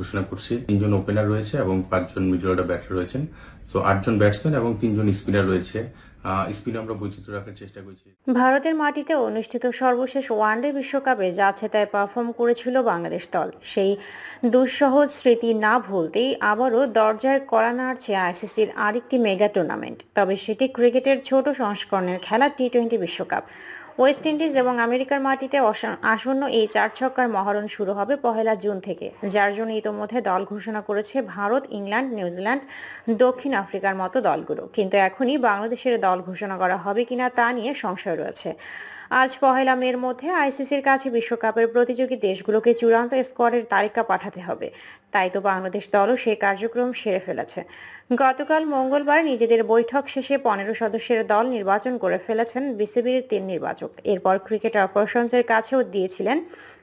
ঘোষণা করছি তিনজন ওপেনার রয়েছে এবং পাঁচজন মিডল অর্ডার ব্যাটার রয়েছেন সো আটজন ব্যাটসম্যান এবং তিনজন স্পিনার রয়েছে আমরা রাখার চেষ্টা করছি ভারতের মাটিতে অনুষ্ঠিত সর্বশেষ ওয়ানডে বিশ্বকাপে যাচ্ছে তাই পারফর্ম করেছিল বাংলাদেশ দল সেই দুঃসহ স্মৃতি না ভুলতেই আবারও দরজায় কড়া নাড়ছে আইসিসির আরেকটি মেগা টুর্নামেন্ট তবে সেটি ক্রিকেটের ছোট সংস্করণের খেলা টি টোয়েন্টি বিশ্বকাপ ওয়েস্ট ইন্ডিজ এবং আমেরিকার মাটিতে আসন্ন এই চার ছক্কার মহরণ শুরু হবে পহেলা জুন থেকে যার জন্য ইতোমধ্যে দল ঘোষণা করেছে ভারত ইংল্যান্ড নিউজিল্যান্ড দক্ষিণ আফ্রিকার মতো দলগুলো কিন্তু এখনই বাংলাদেশের দল ঘোষণা করা হবে কিনা তা নিয়ে সংশয় রয়েছে আজ পহেলা মের মধ্যে আইসিসির কাছে বিশ্বকাপের প্রতিযোগী দেশগুলোকে চূড়ান্ত স্কোয়াডের তালিকা পাঠাতে হবে তাই তো বাংলাদেশ দলও সেই কার্যক্রম সেরে ফেলেছে গতকাল মঙ্গলবার নিজেদের বৈঠক শেষে পনেরো সদস্যের দল নির্বাচন করে ফেলেছেন বিসিবির তিন নির্বাচক এরপর ক্রিকেট অপারেশনসের কাছেও দিয়েছিলেন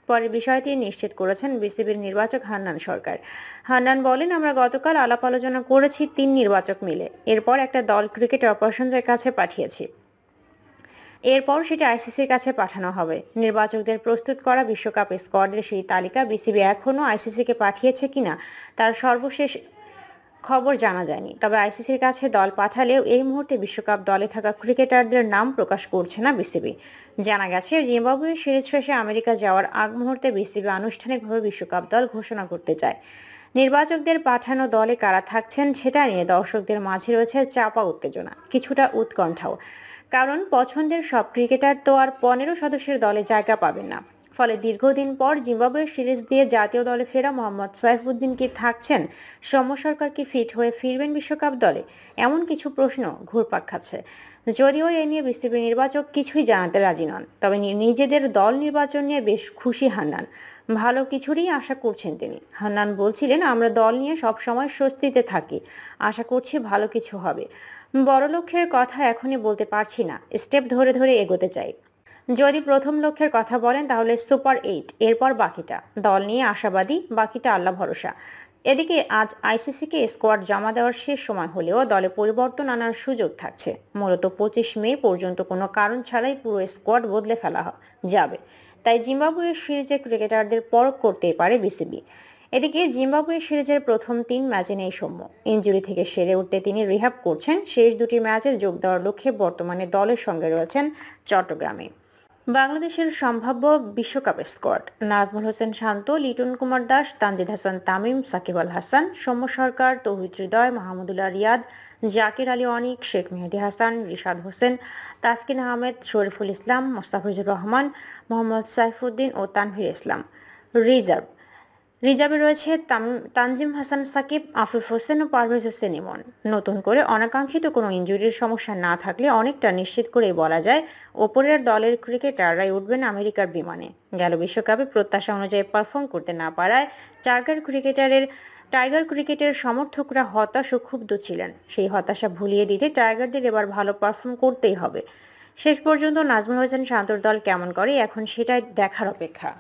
পরে বিষয়টি নিশ্চিত করেছেন বিসিবির নির্বাচক হান্নান সরকার হান্নান বলেন আমরা গতকাল আলাপ আলোচনা করেছি তিন নির্বাচক মিলে এরপর একটা দল ক্রিকেট অপারেশনসের কাছে পাঠিয়েছি এরপর সেটা আইসিসির কাছে পাঠানো হবে নির্বাচকদের প্রস্তুত করা বিশ্বকাপ স্কোয়াডের সেই তালিকা বিসিবি এখনও আইসিসিকে পাঠিয়েছে কিনা তার সর্বশেষ খবর জানা যায়নি তবে আইসিসির কাছে দল পাঠালেও এই মুহূর্তে বিশ্বকাপ দলে থাকা ক্রিকেটারদের নাম প্রকাশ করছে না বিসিবি জানা গেছে জিম্বাবুয়ে সিরিজ শেষে আমেরিকা যাওয়ার আগ মুহূর্তে বিসিবি আনুষ্ঠানিকভাবে বিশ্বকাপ দল ঘোষণা করতে চায় নির্বাচকদের পাঠানো দলে কারা থাকছেন সেটা নিয়ে দর্শকদের মাঝে রয়েছে চাপা উত্তেজনা কিছুটা উৎকণ্ঠাও কারণ পছন্দের সব ক্রিকেটার তো আর পনেরো সদস্যের দলে জায়গা পাবে না ফলে দীর্ঘদিন পর জিম্বাবুয়ে সিরিজ দিয়ে জাতীয় দলে ফেরা মোহাম্মদ সাইফুদ্দিন কি থাকছেন সৌম্য সরকার কি ফিট হয়ে ফিরবেন বিশ্বকাপ দলে এমন কিছু প্রশ্ন ঘুরপাক খাচ্ছে যদিও এ নিয়ে বিসিবি নির্বাচক কিছুই জানাতে রাজি নন তবে নিজেদের দল নির্বাচন নিয়ে বেশ খুশি হান্নান ভালো কিছুরই আশা করছেন তিনি হান্নান বলছিলেন আমরা দল নিয়ে সবসময় স্বস্তিতে থাকি আশা করছি ভালো কিছু হবে বড় লক্ষ্যের কথা এখনই বলতে পারছি না স্টেপ ধরে ধরে এগোতে চাই যদি প্রথম লক্ষ্যের কথা বলেন তাহলে সুপার এইট এরপর বাকিটা দল নিয়ে আশাবাদী বাকিটা আল্লাহ ভরসা এদিকে আজ আইসিসিকে স্কোয়াড জমা দেওয়ার শেষ সময় হলেও দলে পরিবর্তন আনার সুযোগ থাকছে মূলত পঁচিশ মে পর্যন্ত কোনো কারণ ছাড়াই পুরো স্কোয়াড বদলে ফেলা যাবে তাই জিম্বাবুয়ের সিরিজে ক্রিকেটারদের পরখ করতে পারে বিসিবি এদিকে জিম্বাবুয়ে সিরিজের প্রথম তিন ম্যাচে নেই সৌম্য ইঞ্জুরি থেকে সেরে উঠতে তিনি রিহাব করছেন শেষ দুটি ম্যাচে যোগ দেওয়ার লক্ষ্যে বর্তমানে দলের সঙ্গে রয়েছেন চট্টগ্রামে বাংলাদেশের সম্ভাব্য বিশ্বকাপ স্কোয়াড নাজমুল হোসেন শান্ত লিটন কুমার দাস তানজিদ হাসান তামিম সাকিব আল হাসান সৌম্য সরকার তৌহিদ হৃদয় মাহমুদুল্লাহ রিয়াদ জাকির আলী অনিক শেখ মেহেদি হাসান রিশাদ হোসেন তাসকিন আহমেদ শরীফুল ইসলাম মোস্তাফিজুর রহমান মোহাম্মদ সাইফুদ্দিন ও তানভীর ইসলাম রিজার্ভ রিজার্ভে রয়েছে তানজিম হাসান সাকিব আফিফ হোসেন ও পারভেজ হোসেন ইমন নতুন করে অনাকাঙ্ক্ষিত কোনো ইঞ্জুরির সমস্যা না থাকলে অনেকটা নিশ্চিত করেই বলা যায় ওপরের দলের ক্রিকেটাররাই উঠবেন আমেরিকার বিমানে গেল বিশ্বকাপে প্রত্যাশা অনুযায়ী পারফর্ম করতে না পারায় টার্গার ক্রিকেটারের টাইগার ক্রিকেটের সমর্থকরা হতাশ ও ক্ষুব্ধ ছিলেন সেই হতাশা ভুলিয়ে দিতে টাইগারদের এবার ভালো পারফর্ম করতেই হবে শেষ পর্যন্ত নাজমুল হোসেন শান্তর দল কেমন করে এখন সেটাই দেখার অপেক্ষা